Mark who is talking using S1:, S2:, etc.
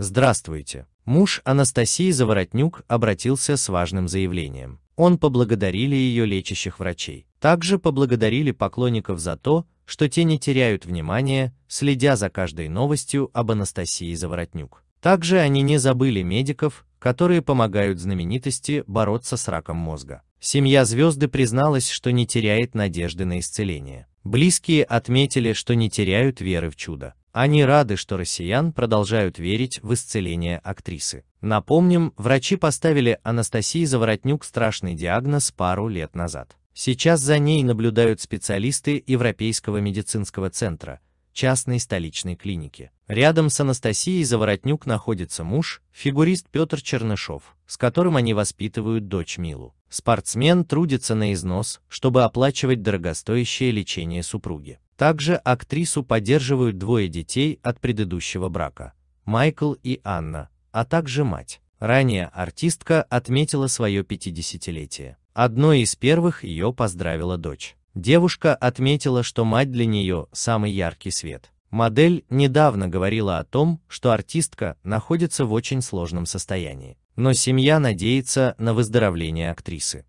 S1: Здравствуйте. Муж Анастасии Заворотнюк обратился с важным заявлением. Он поблагодарили ее лечащих врачей. Также поблагодарили поклонников за то, что те не теряют внимания, следя за каждой новостью об Анастасии Заворотнюк. Также они не забыли медиков, которые помогают знаменитости бороться с раком мозга. Семья звезды призналась, что не теряет надежды на исцеление. Близкие отметили, что не теряют веры в чудо. Они рады, что россиян продолжают верить в исцеление актрисы. Напомним, врачи поставили Анастасии Заворотнюк страшный диагноз пару лет назад. Сейчас за ней наблюдают специалисты Европейского медицинского центра, частной столичной клиники. Рядом с Анастасией Заворотнюк находится муж, фигурист Петр Чернышов, с которым они воспитывают дочь Милу. Спортсмен трудится на износ, чтобы оплачивать дорогостоящее лечение супруги. Также актрису поддерживают двое детей от предыдущего брака – Майкл и Анна, а также мать. Ранее артистка отметила свое 50-летие. Одной из первых ее поздравила дочь. Девушка отметила, что мать для нее – самый яркий свет. Модель недавно говорила о том, что артистка находится в очень сложном состоянии. Но семья надеется на выздоровление актрисы.